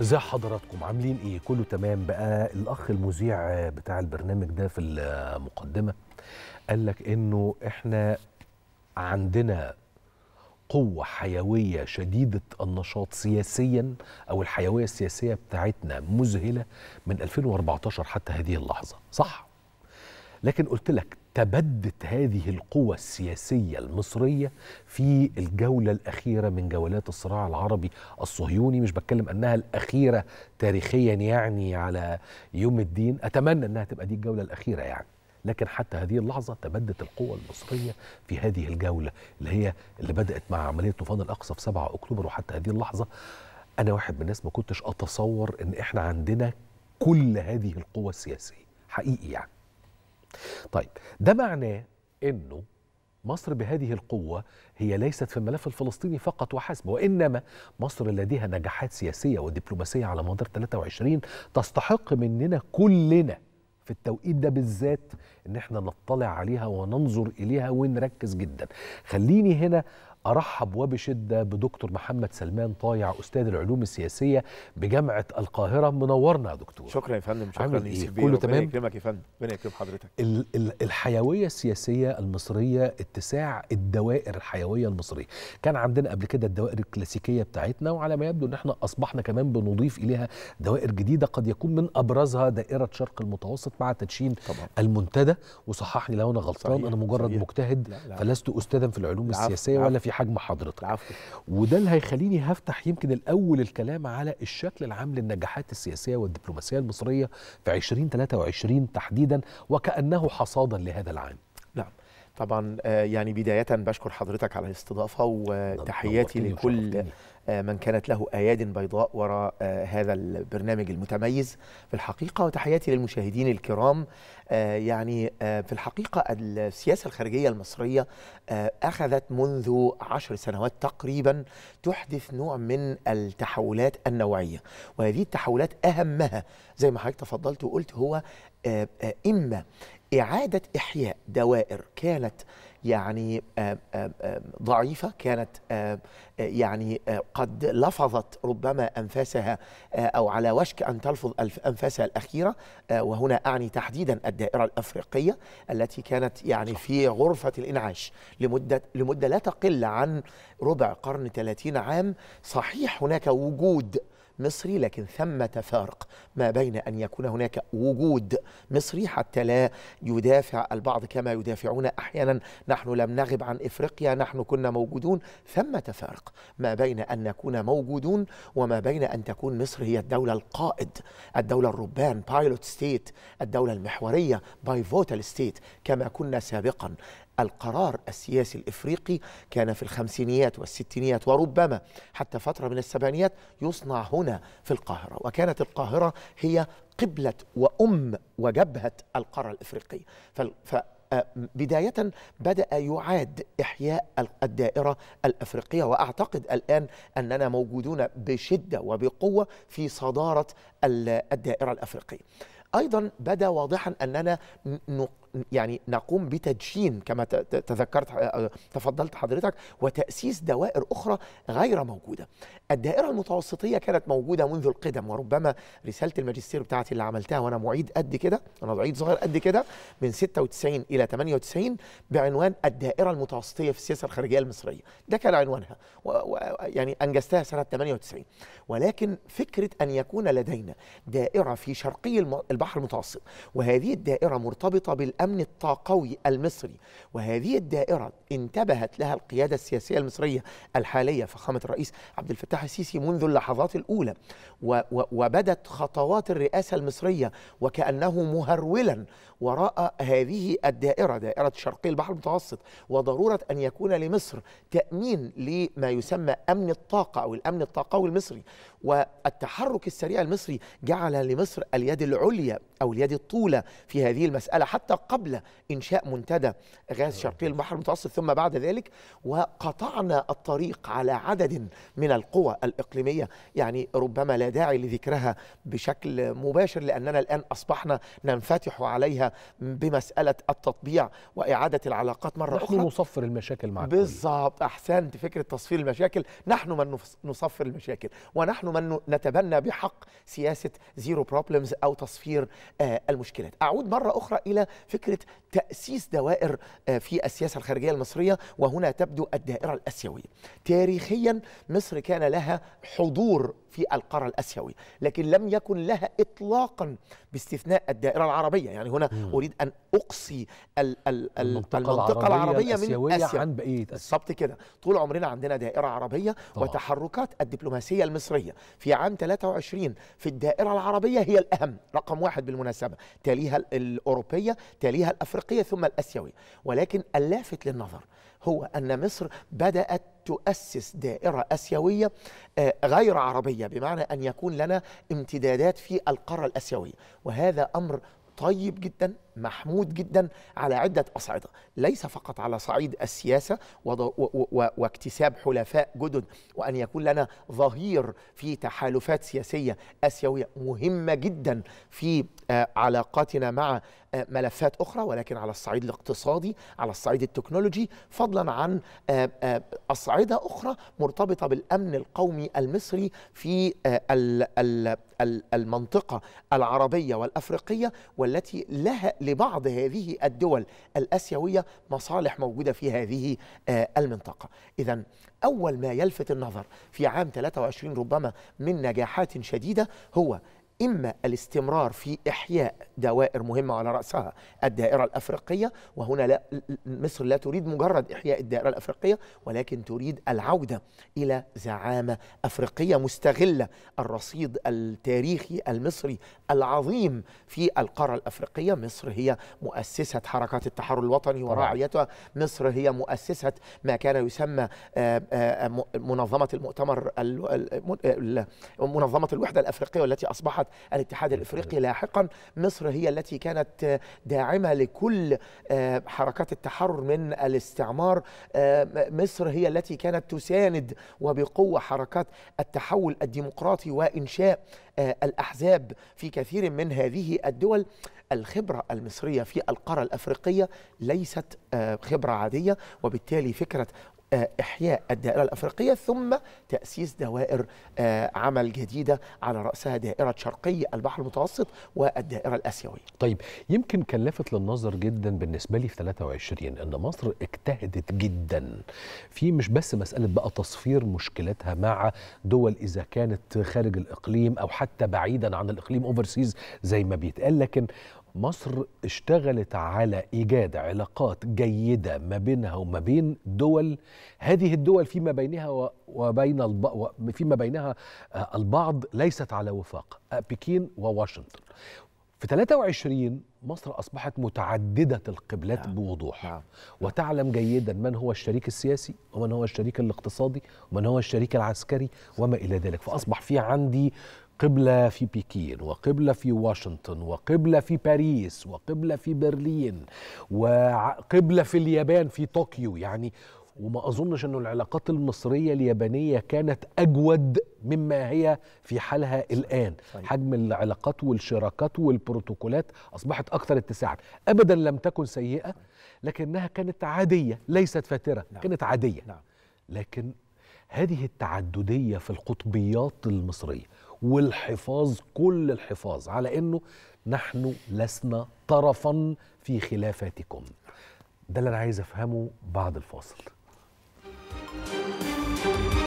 ازي حضراتكم عاملين ايه كله تمام بقى الاخ المذيع بتاع البرنامج ده في المقدمه قال لك انه احنا عندنا قوة حيوية شديدة النشاط سياسيا أو الحيوية السياسية بتاعتنا مذهلة من 2014 حتى هذه اللحظة صح؟ لكن قلت لك تبدت هذه القوى السياسية المصرية في الجولة الأخيرة من جولات الصراع العربي الصهيوني مش بتكلم أنها الأخيرة تاريخيا يعني على يوم الدين أتمنى أنها تبقى دي الجولة الأخيرة يعني لكن حتى هذه اللحظة تبدت القوى المصرية في هذه الجولة اللي هي اللي بدأت مع عملية طوفان الأقصى في 7 أكتوبر وحتى هذه اللحظة أنا واحد من الناس ما كنتش أتصور إن إحنا عندنا كل هذه القوى السياسية حقيقي يعني طيب ده معناه انه مصر بهذه القوة هي ليست في الملف الفلسطيني فقط وحسب وإنما مصر لديها نجاحات سياسية ودبلوماسية على مدار 23 تستحق مننا كلنا في التوقيت ده بالذات ان احنا نطلع عليها وننظر اليها ونركز جدا خليني هنا أرحب وبشدة بدكتور محمد سلمان طايع أستاذ العلوم السياسية بجامعة القاهرة منورنا يا دكتور شكرا يا فندم شكرا إيه؟ كله تمام يكرمك يا فندم ربنا يكرم حضرتك ال ال الحيوية السياسية المصرية اتساع الدوائر الحيوية المصرية كان عندنا قبل كده الدوائر الكلاسيكية بتاعتنا وعلى ما يبدو أن احنا أصبحنا كمان بنضيف إليها دوائر جديدة قد يكون من أبرزها دائرة شرق المتوسط مع تدشين طبعا. المنتدى وصححني لو أنا غلطان أنا مجرد صحيح. مجتهد لا لا. فلست أستاذا في العلوم السياسية ولا في حجم حضرتك عفو. وده اللي هيخليني هفتح يمكن الاول الكلام على الشكل العام للنجاحات السياسيه والدبلوماسيه المصريه في 2023 تحديدا وكانه حصادا لهذا العام طبعا آه، يعني بداية بشكر حضرتك على الاستضافة وتحياتي لكل آه، من كانت له اياد بيضاء وراء آه، هذا البرنامج المتميز في الحقيقه وتحياتي للمشاهدين الكرام يعني في الحقيقه السياسه الخارجيه المصريه اخذت منذ عشر سنوات تقريبا تحدث نوع من التحولات النوعيه وهذه التحولات اهمها زي ما حضرتك تفضلت وقلت هو اما إعادة إحياء دوائر كانت يعني ضعيفة كانت آه، يعني آه، قد لفظت ربما أنفاسها آه، أو على وشك أن تلفظ أنفاسها الأخيرة وهنا أعني تحديدا الدائرة الأفريقية التي كانت يعني في غرفة الإنعاش لمدة, لمدة لا تقل عن ربع قرن 30 عام صحيح هناك وجود مصري لكن ثمة فارق ما بين أن يكون هناك وجود مصري حتى لا يدافع البعض كما يدافعون أحيانا نحن لم نغب عن إفريقيا نحن كنا موجودون ثمة فارق ما بين أن نكون موجودون وما بين أن تكون مصر هي الدولة القائد الدولة الربان بايلوت ستيت الدولة المحورية باي فوتال ستيت كما كنا سابقا القرار السياسي الإفريقي كان في الخمسينيات والستينيات وربما حتى فترة من السبعينيات يصنع هنا في القاهرة وكانت القاهرة هي قبلة وأم وجبهة القارة الإفريقية آه، بداية بدأ يعاد إحياء الدائرة الأفريقية وأعتقد الآن أننا موجودون بشدة وبقوة في صدارة الدائرة الأفريقية أيضا بدا واضحا أننا يعني نقوم بتدشين كما تذكرت آه، آه، تفضلت حضرتك وتأسيس دوائر أخرى غير موجودة الدائرة المتوسطية كانت موجودة منذ القدم وربما رسالة الماجستير بتاعتي اللي عملتها وأنا معيد قد كده أنا معيد صغير قد كده من 96 إلى 98 بعنوان الدائرة المتوسطية في السياسة الخارجية المصرية ده كان عنوانها يعني أنجزتها سنة 98 ولكن فكرة أن يكون لدينا دائرة في شرقي البحر المتوسط وهذه الدائرة مرتبطة بالأمن الأمن الطاقوي المصري وهذه الدائرة انتبهت لها القيادة السياسية المصرية الحالية فخامة الرئيس عبد الفتاح السيسي منذ اللحظات الأولى وبدت خطوات الرئاسة المصرية وكأنه مهرولا وراء هذه الدائرة دائرة شرقي البحر المتوسط وضرورة أن يكون لمصر تأمين لما يسمى أمن الطاقة أو الأمن الطاقوي المصري والتحرك السريع المصري جعل لمصر اليد العليا أو اليد الطولة في هذه المسألة حتى قبل إنشاء منتدى غاز آه، شرقي البحر المتوسط ثم بعد ذلك وقطعنا الطريق على عدد من القوى الإقليمية يعني ربما لا داعي لذكرها بشكل مباشر لأننا الآن أصبحنا ننفتح عليها بمسألة التطبيع وإعادة العلاقات مرة نحن أخرى نحن نصفر المشاكل مع بالضبط أحسنت فكرة تصفير المشاكل نحن من نصفر المشاكل ونحن من نتبنى بحق سياسة زيرو بروبلمز أو تصفير آه، المشكلات أعود مرة أخرى إلى فكرة فكره تاسيس دوائر آه، في السياسه الخارجيه المصريه وهنا تبدو الدائره الاسيويه. تاريخيا مصر كان لها حضور في القاره الاسيوي، لكن لم يكن لها اطلاقا باستثناء الدائرة العربية يعني هنا مم. أريد أن أقصي ال ال المنطقة, المنطقة العربية, العربية من آسيا عن بقية بالظبط كده طول عمرنا عندنا دائرة عربية طبعا. وتحركات الدبلوماسية المصرية في عام 23 في الدائرة العربية هي الأهم رقم واحد بالمناسبة تاليها الأوروبية تاليها الأفريقية ثم الأسيوية ولكن اللافت للنظر هو أن مصر بدأت تؤسس دائرة أسيوية آه، غير عربية بمعنى أن يكون لنا امتدادات في القارة الأسيوية وهذا أمر طيب جدا محمود جدا على عدة أصعدة ليس فقط على صعيد السياسة واكتساب حلفاء جدد وأن يكون لنا ظهير في تحالفات سياسية أسيوية مهمة جدا في آه، علاقاتنا مع آه، ملفات اخرى ولكن على الصعيد الاقتصادي على الصعيد التكنولوجي فضلا عن آه، آه، اصعده اخرى مرتبطه بالامن القومي المصري في المنطقه العربيه والافريقيه والتي لها لبعض هذه الدول الاسيويه مصالح موجوده في هذه المنطقه اذا اول ما يلفت النظر في عام 23 ربما من نجاحات شديده هو إما الاستمرار في إحياء دوائر مهمة على رأسها الدائرة الأفريقية وهنا لا مصر لا تريد مجرد إحياء الدائرة الأفريقية ولكن تريد العودة إلى زعامة أفريقية مستغلة الرصيد التاريخي المصري العظيم في القارة الأفريقية مصر هي مؤسسة حركات التحرر الوطني وراعيتها مصر هي مؤسسة ما كان يسمى آه، آه، منظمة المؤتمر منظمة الوحدة الأفريقية والتي أصبحت توسعة الاتحاد الإفريقي لاحقا مصر هي التي كانت داعمة لكل آه، حركات التحرر من الاستعمار آه، مصر هي التي كانت تساند وبقوة حركات التحول الديمقراطي وإنشاء آه، الأحزاب في كثير من هذه الدول الخبرة المصرية في القارة الأفريقية ليست خبرة عادية وبالتالي فكرة آه، إحياء الدائرة الأفريقية ثم تأسيس دوائر آه، عمل جديدة على رأسها دائرة شرقي البحر المتوسط والدائرة الآسيوية طيب يمكن كان لافت للنظر جدا بالنسبة لي في 23 أن مصر اجتهدت جدا في مش بس مسألة بقى تصفير مشكلتها مع دول إذا كانت خارج الإقليم أو حتى بعيدا عن الإقليم أوفرسيز زي ما بيتقال لكن مصر اشتغلت على ايجاد علاقات جيده ما بينها وما بين دول هذه الدول فيما بينها وبين الب... فيما بينها آه، البعض ليست على وفاق آه، بكين وواشنطن في 23 مصر أصبحت متعددة القبلات نعم. بوضوح نعم. وتعلم جيدا من هو الشريك السياسي ومن هو الشريك الاقتصادي ومن هو الشريك العسكري وما إلى ذلك فأصبح في عندي قبلة في بكين وقبلة في واشنطن وقبلة في باريس وقبلة في برلين وقبلة في اليابان في طوكيو يعني وما أظنش أن العلاقات المصرية اليابانية كانت أجود مما هي في حالها الآن صحيح. حجم العلاقات والشراكات والبروتوكولات أصبحت أكثر اتساعا أبدا لم تكن سيئة لكنها كانت عادية ليست فاترة نعم. كانت عادية نعم. لكن هذه التعددية في القطبيات المصرية والحفاظ كل الحفاظ على انه نحن لسنا طرفا في خلافاتكم ده اللي انا عايز افهمه بعد الفاصل